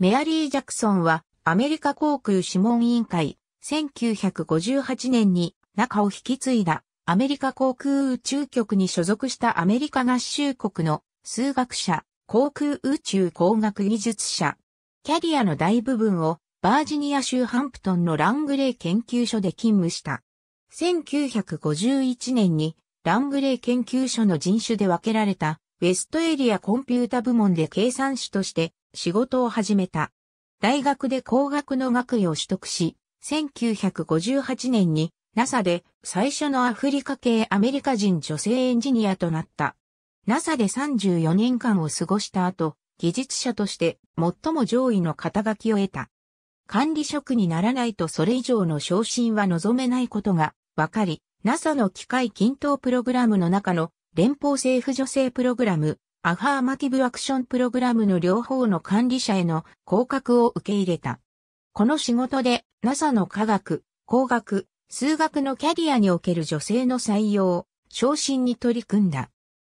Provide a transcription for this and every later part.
メアリー・ジャクソンはアメリカ航空諮問委員会1958年に中を引き継いだアメリカ航空宇宙局に所属したアメリカ合衆国の数学者、航空宇宙工学技術者。キャリアの大部分をバージニア州ハンプトンのラングレー研究所で勤務した。1951年にラングレー研究所の人種で分けられたウェストエリアコンピュータ部門で計算士として仕事を始めた。大学で工学の学位を取得し、1958年に NASA で最初のアフリカ系アメリカ人女性エンジニアとなった。NASA で34年間を過ごした後、技術者として最も上位の肩書きを得た。管理職にならないとそれ以上の昇進は望めないことが分かり、NASA の機械均等プログラムの中の連邦政府女性プログラムアファーマティブアクションプログラムの両方の管理者への降格を受け入れた。この仕事で NASA の科学、工学、数学のキャリアにおける女性の採用、昇進に取り組んだ。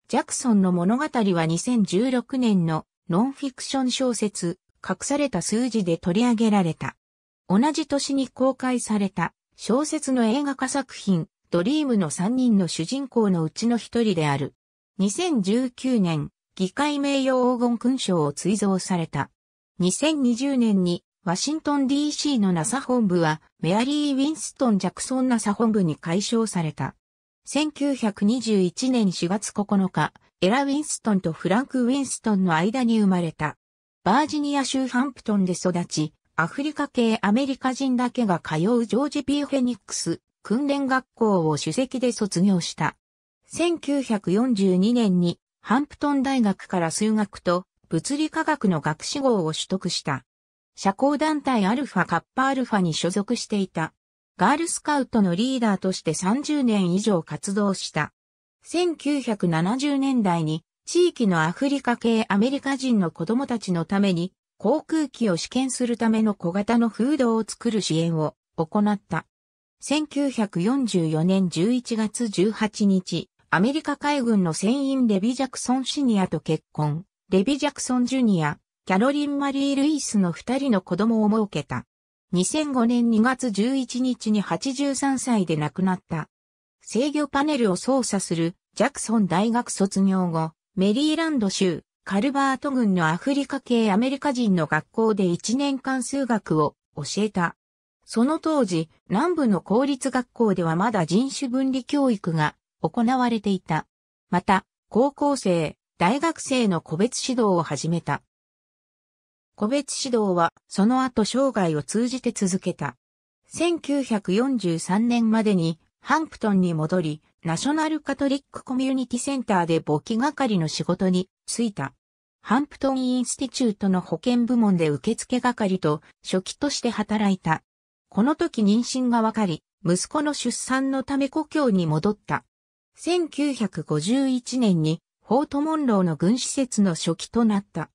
ジャクソンの物語は2016年のノンフィクション小説、隠された数字で取り上げられた。同じ年に公開された小説の映画化作品、ドリームの3人の主人公のうちの一人である。2019年、議会名誉黄金勲章を追贈された。2020年にワシントン DC の NASA 本部はメアリー・ウィンストン・ジャクソン NASA 本部に改称された。1921年4月9日、エラ・ウィンストンとフランク・ウィンストンの間に生まれた。バージニア州ハンプトンで育ち、アフリカ系アメリカ人だけが通うジョージ・ー・フェニックス訓練学校を主席で卒業した。1942年にハンプトン大学から数学と物理科学の学士号を取得した。社交団体アルファカッパアルファに所属していた。ガールスカウトのリーダーとして30年以上活動した。1970年代に地域のアフリカ系アメリカ人の子供たちのために航空機を試験するための小型のフードを作る支援を行った。1944年11月18日、アメリカ海軍の船員レビ・ジャクソン・シニアと結婚、レビ・ジャクソン・ジュニア、キャロリン・マリー・ルイスの二人の子供を設けた。2005年2月11日に83歳で亡くなった。制御パネルを操作するジャクソン大学卒業後、メリーランド州、カルバート郡のアフリカ系アメリカ人の学校で1年間数学を教えた。その当時、南部の公立学校ではまだ人種分離教育が行われていた。また、高校生、大学生の個別指導を始めた。個別指導はその後生涯を通じて続けた。1943年までにハンプトンに戻り、ナショナルカトリックコミュニティセンターで簿記係の仕事に就いた。ハンプトンインスティチュートの保健部門で受付係と初期として働いた。この時妊娠が分かり、息子の出産のため故郷に戻った。1951年にフォートモンローの軍施設の初期となった。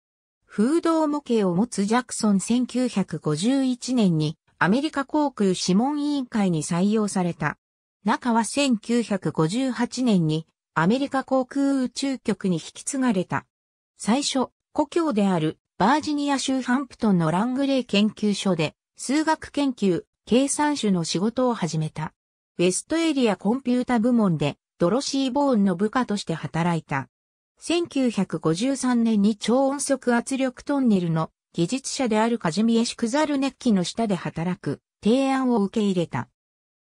風洞模型を持つジャクソン1951年にアメリカ航空諮問委員会に採用された。中は1958年にアメリカ航空宇宙局に引き継がれた。最初、故郷であるバージニア州ハンプトンのラングレー研究所で数学研究、計算種の仕事を始めた。ウェストエリアコンピュータ部門でドロシー・ボーンの部下として働いた。1953年に超音速圧力トンネルの技術者であるカジミエ・シクザルネッキの下で働く提案を受け入れた。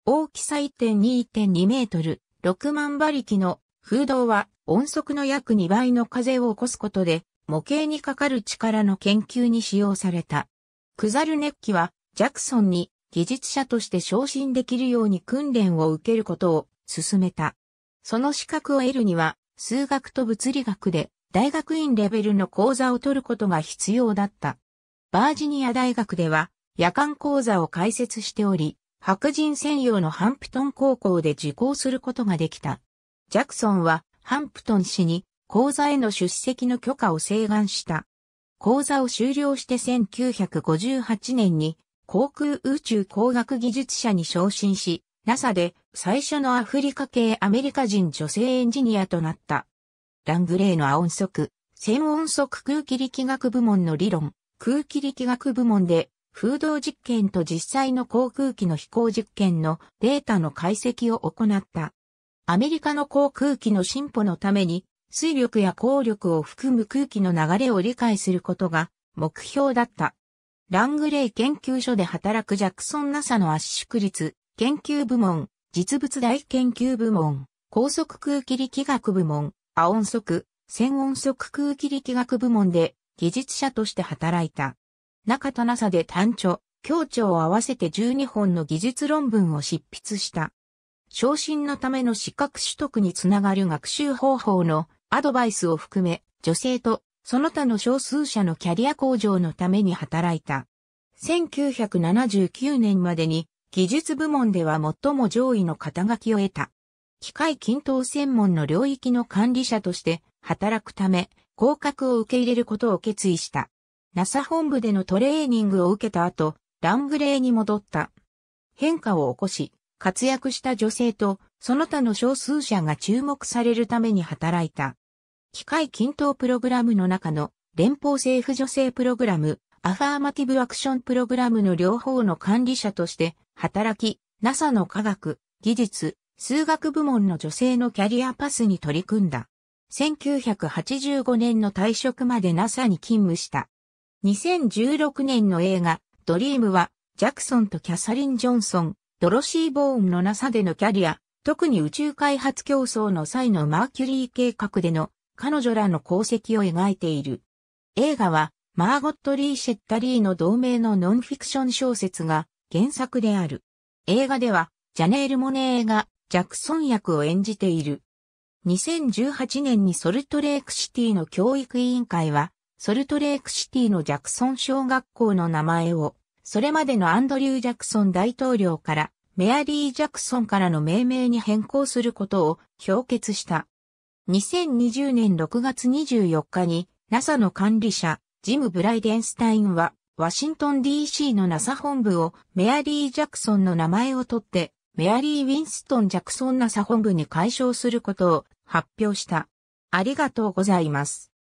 大きさ1.2.2メートル、6万馬力の風洞は音速の約2倍の風を起こすことで模型にかかる力の研究に使用された。クザルネッキはジャクソンに技術者として昇進できるように訓練を受けることを進めた。その資格を得るには、数学と物理学で大学院レベルの講座を取ることが必要だった。バージニア大学では夜間講座を開設しており、白人専用のハンプトン高校で受講することができた。ジャクソンはハンプトン氏に講座への出席の許可を請願した。講座を終了して1958年に航空宇宙工学技術者に昇進し、NASA で最初のアフリカ系アメリカ人女性エンジニアとなった。ラングレーの亜音速、線音速空気力学部門の理論、空気力学部門で、風洞実験と実際の航空機の飛行実験のデータの解析を行った。アメリカの航空機の進歩のために、水力や効力を含む空気の流れを理解することが目標だった。ラングレー研究所で働くジャクソンナサの圧縮率研究部門実物大研究部門、高速空気力学部門、亜音速、線音速空気力学部門で技術者として働いた。中田 NASA で単著、協調を合わせて12本の技術論文を執筆した。昇進のための資格取得につながる学習方法のアドバイスを含め、女性とその他の少数者のキャリア向上のために働いた。1979年までに技術部門では最も上位の肩書きを得た。機械均等専門の領域の管理者として働くため、降格を受け入れることを決意した。NASA 本部でのトレーニングを受けた後、ラングレーに戻った。変化を起こし、活躍した女性と、その他の少数者が注目されるために働いた。機械均等プログラムの中の連邦政府女性プログラムアファーマティブアクションプログラムの両方の管理者として働き、NASA の科学、技術、数学部門の女性のキャリアパスに取り組んだ。1985年の退職まで NASA に勤務した。2016年の映画、ドリームは、ジャクソンとキャサリン・ジョンソン、ドロシー・ボーンの NASA でのキャリア、特に宇宙開発競争の際のマーキュリー計画での彼女らの功績を描いている。映画はマーゴット・リー・シェッタリーの同名のノンフィクション小説が原作である。映画では、ジャネール・モネーがジャクソン役を演じている。2018年にソルトレークシティの教育委員会は、ソルトレークシティのジャクソン小学校の名前を、それまでのアンドリュー・ジャクソン大統領からメアリー・ジャクソンからの命名に変更することを表決した。2020年6月24日に NASA の管理者ジム・ブライデンスタインは、ワシントン DC の NASA 本部をメアリー・ジャクソンの名前を取って、メアリー・ウィンストン・ジャクソン NASA 本部に解消することを発表した。ありがとうございます。